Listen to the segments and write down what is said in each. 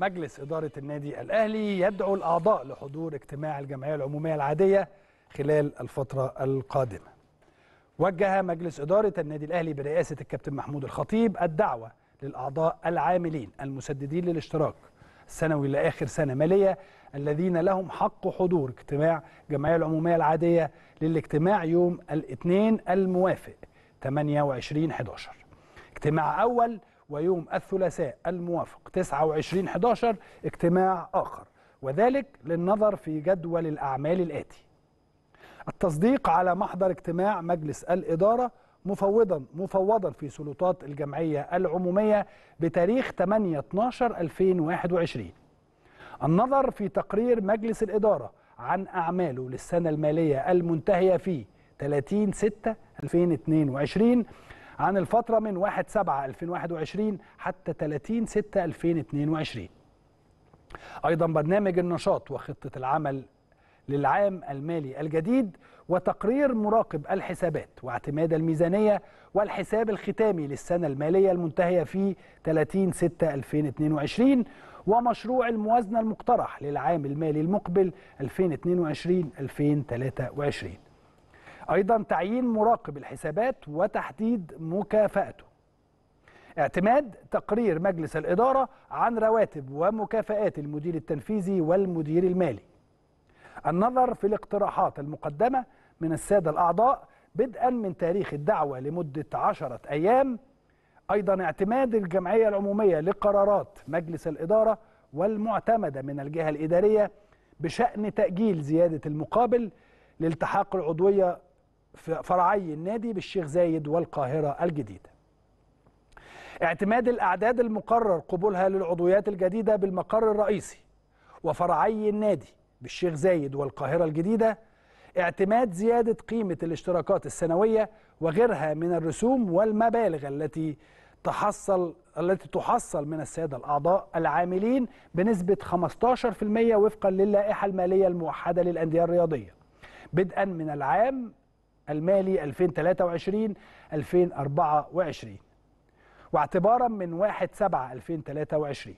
مجلس إدارة النادي الأهلي يدعو الأعضاء لحضور اجتماع الجمعية العمومية العادية خلال الفترة القادمة وجه مجلس إدارة النادي الأهلي برئاسة الكابتن محمود الخطيب الدعوة للأعضاء العاملين المسددين للاشتراك السنوي لآخر سنة مالية الذين لهم حق حضور اجتماع الجمعية العمومية العادية للاجتماع يوم الاثنين الموافق 28 11 اجتماع أول ويوم الثلاثاء الموافق 29 11 اجتماع آخر وذلك للنظر في جدول الأعمال الآتي التصديق على محضر اجتماع مجلس الإدارة مفوضا مفوضا في سلطات الجمعية العمومية بتاريخ 8 12 2021 النظر في تقرير مجلس الإدارة عن أعماله للسنة المالية المنتهية في 30 6 2022 عن الفترة من 1/7/2021 حتى 30/6/2022 أيضا برنامج النشاط وخطة العمل للعام المالي الجديد وتقرير مراقب الحسابات واعتماد الميزانية والحساب الختامي للسنة المالية المنتهية في 30/6/2022 ومشروع الموازنة المقترح للعام المالي المقبل 2022-2023 أيضا تعيين مراقب الحسابات وتحديد مكافأته اعتماد تقرير مجلس الإدارة عن رواتب ومكافآت المدير التنفيذي والمدير المالي النظر في الاقتراحات المقدمة من السادة الأعضاء بدءا من تاريخ الدعوة لمدة عشرة أيام أيضا اعتماد الجمعية العمومية لقرارات مجلس الإدارة والمعتمدة من الجهة الإدارية بشأن تأجيل زيادة المقابل لالتحاق العضوية فرعي النادي بالشيخ زايد والقاهرة الجديدة اعتماد الأعداد المقرر قبولها للعضويات الجديدة بالمقر الرئيسي وفرعي النادي بالشيخ زايد والقاهرة الجديدة اعتماد زيادة قيمة الاشتراكات السنوية وغيرها من الرسوم والمبالغ التي تحصل التي تحصل من السادة الأعضاء العاملين بنسبة 15% وفقا للائحة المالية الموحدة للأندية الرياضية بدءا من العام المالي 2023 2024 واعتبارا من 1 7 2023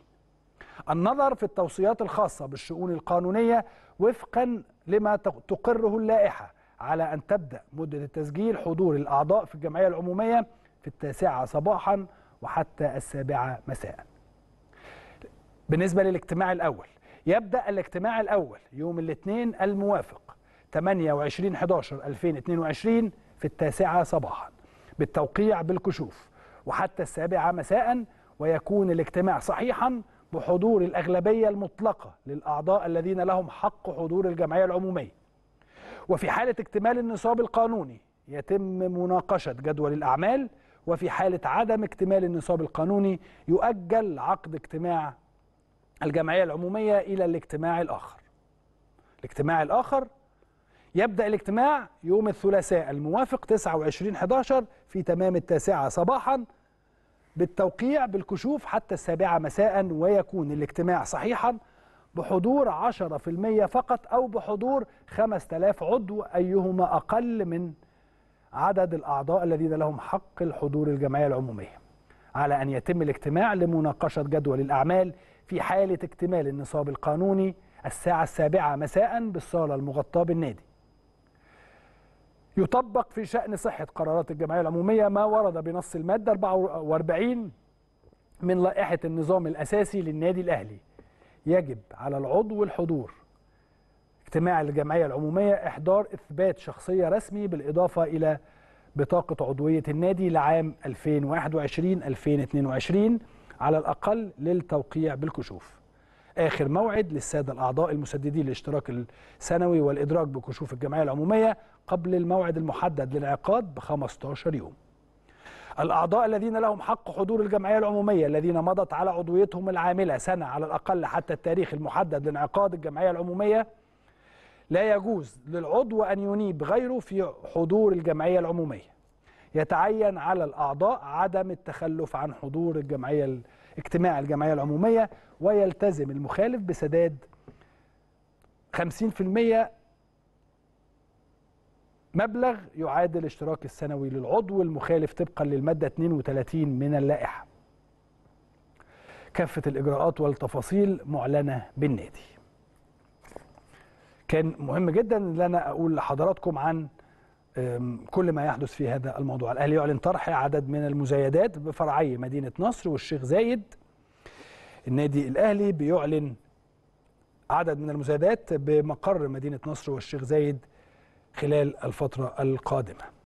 النظر في التوصيات الخاصة بالشؤون القانونية وفقا لما تقره اللائحة على أن تبدأ مدة التسجيل حضور الأعضاء في الجمعية العمومية في التاسعة صباحا وحتى السابعة مساء بالنسبة للاجتماع الأول يبدأ الاجتماع الأول يوم الاثنين الموافق 28 11 2022 في التاسعة صباحا بالتوقيع بالكشوف وحتى السابعة مساء ويكون الاجتماع صحيحا بحضور الأغلبية المطلقة للأعضاء الذين لهم حق حضور الجمعية العمومية وفي حالة اكتمال النصاب القانوني يتم مناقشة جدول الأعمال وفي حالة عدم اكتمال النصاب القانوني يؤجل عقد اجتماع الجمعية العمومية إلى الاجتماع الآخر الاجتماع الآخر يبدأ الاجتماع يوم الثلاثاء الموافق 29 11 في تمام التاسعة صباحا بالتوقيع بالكشوف حتى السابعة مساء ويكون الاجتماع صحيحا بحضور 10% فقط أو بحضور 5000 عضو أيهما أقل من عدد الأعضاء الذين لهم حق الحضور الجمعية العمومية على أن يتم الاجتماع لمناقشة جدول الأعمال في حالة اكتمال النصاب القانوني الساعة السابعة مساء بالصالة المغطاة بالنادي يطبق في شأن صحة قرارات الجمعية العمومية ما ورد بنص المادة 44 من لائحة النظام الأساسي للنادي الأهلي يجب على العضو الحضور اجتماع الجمعية العمومية إحضار إثبات شخصية رسمي بالإضافة إلى بطاقة عضوية النادي لعام 2021-2022 على الأقل للتوقيع بالكشوف آخر موعد للسادة الأعضاء المسددين للاشتراك السنوي والإدراك بكشوف الجمعية العمومية قبل الموعد المحدد للانعقاد ب 15 يوم الأعضاء الذين لهم حق حضور الجمعية العمومية الذين مضت على عضويتهم العاملة سنة على الأقل حتى التاريخ المحدد لانعقاد الجمعية العمومية لا يجوز للعضو أن ينيب غيره في حضور الجمعية العمومية يتعين على الأعضاء عدم التخلف عن حضور الجمعية العمومية اجتماع الجمعية العمومية ويلتزم المخالف بسداد 50% مبلغ يعادل اشتراك السنوي للعضو المخالف طبقا للمادة 32 من اللائحة كافة الإجراءات والتفاصيل معلنة بالنادي كان مهم جدا ان انا اقول لحضراتكم عن كل ما يحدث في هذا الموضوع الأهلي يعلن طرح عدد من المزايدات بفرعي مدينة نصر والشيخ زايد النادي الأهلي بيعلن عدد من المزايدات بمقر مدينة نصر والشيخ زايد خلال الفترة القادمة